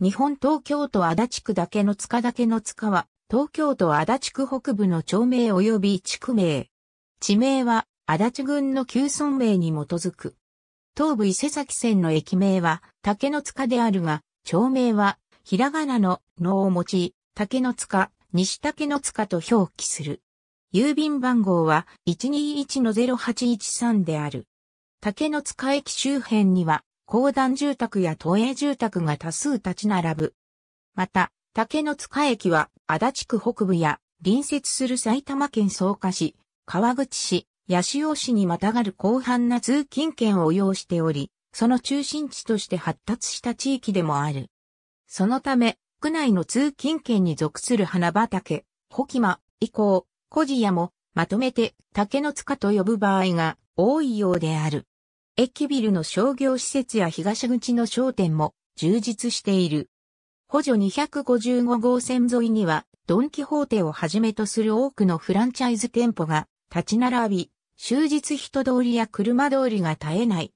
日本東京都足立区だけの塚だけの塚は、東京都足立区北部の町名及び地区名。地名は、足立郡の旧村名に基づく。東武伊勢崎線の駅名は、竹の塚であるが、町名は、ひらがなの、のを用い、竹の塚、西竹の塚と表記する。郵便番号は、121-0813である。竹の塚駅周辺には、公団住宅や都営住宅が多数立ち並ぶ。また、竹の塚駅は足立区北部や隣接する埼玉県草加市、川口市、八潮市にまたがる広範な通勤圏を要しており、その中心地として発達した地域でもある。そのため、区内の通勤圏に属する花畑、ホキマ、以降、コジヤも、まとめて竹の塚と呼ぶ場合が多いようである。駅ビルの商業施設や東口の商店も充実している。補助255号線沿いには、ドンキホーテをはじめとする多くのフランチャイズ店舗が立ち並び、終日人通りや車通りが絶えない。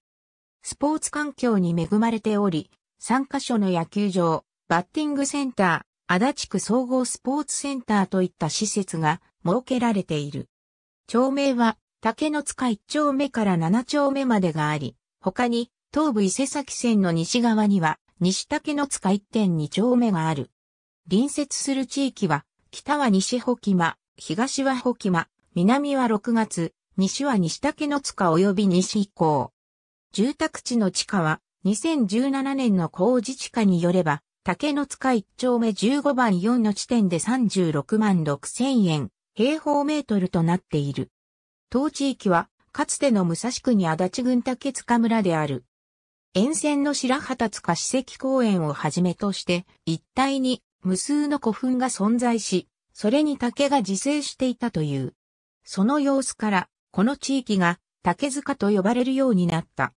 スポーツ環境に恵まれており、3カ所の野球場、バッティングセンター、足立区総合スポーツセンターといった施設が設けられている。町名は竹の塚一丁目から七丁目までがあり、他に、東武伊勢崎線の西側には、西竹の塚1.2丁目がある。隣接する地域は、北は西保木間、東は保木間、南は6月、西は西竹の塚及び西以降。住宅地の地下は、2017年の工事地下によれば、竹の塚一丁目15番4の地点で36万6千円、平方メートルとなっている。当地域は、かつての武蔵区に足立郡竹塚村である。沿線の白旗塚史跡公園をはじめとして、一帯に無数の古墳が存在し、それに竹が自生していたという。その様子から、この地域が竹塚と呼ばれるようになった。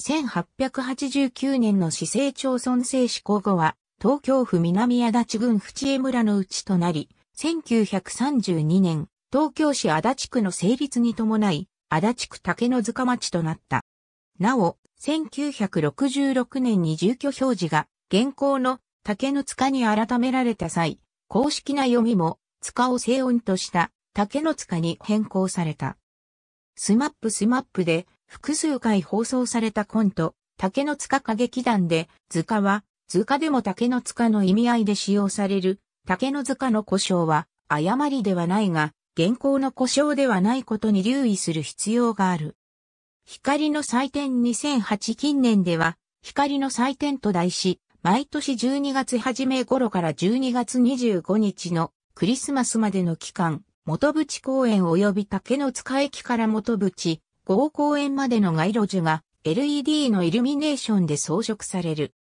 1889年の市政町村制施行後は、東京府南足立郡淵江村のうちとなり、1932年、東京市足立区の成立に伴い、足立区竹の塚町となった。なお、1966年に住居表示が現行の竹の塚に改められた際、公式な読みも塚を正音とした竹の塚に変更された。スマップスマップで複数回放送されたコント、竹の塚歌劇団で、塚は、塚でも竹の塚の意味合いで使用される、竹の塚の故障は、誤りではないが、現行の故障ではないことに留意する必要がある。光の祭典2008近年では、光の祭典と題し、毎年12月初め頃から12月25日のクリスマスまでの期間、元淵公園及び竹の塚駅から元淵、合公園までの街路樹が LED のイルミネーションで装飾される。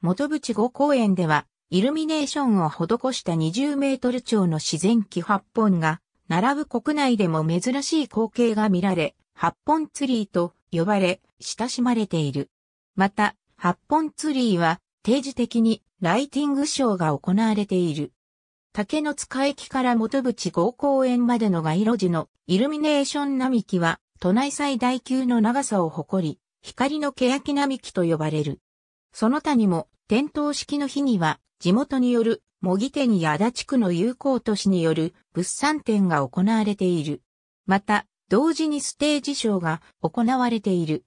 元淵5公園では、イルミネーションを施した20メートル超の自然木8本が並ぶ国内でも珍しい光景が見られ、八本ツリーと呼ばれ、親しまれている。また、八本ツリーは定時的にライティングショーが行われている。竹の塚駅から元淵号公園までの街路樹のイルミネーション並木は都内最大級の長さを誇り、光の欅並木と呼ばれる。その他にも、点灯式の日には地元による模擬店や足立区の友好都市による物産展が行われている。また、同時にステージショーが行われている。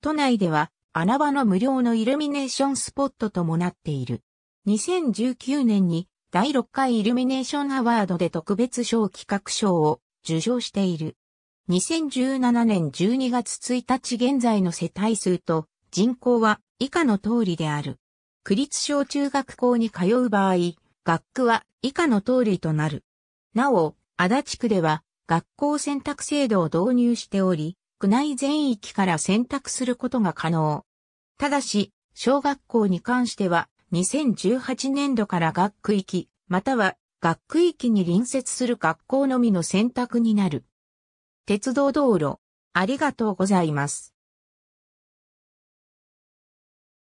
都内では穴場の無料のイルミネーションスポットともなっている。2019年に第6回イルミネーションアワードで特別賞企画賞を受賞している。2017年12月1日現在の世帯数と人口は以下の通りである。区立小中学校に通う場合、学区は以下の通りとなる。なお、足立区では学校選択制度を導入しており、区内全域から選択することが可能。ただし、小学校に関しては、2018年度から学区域、または学区域に隣接する学校のみの選択になる。鉄道道路、ありがとうございます。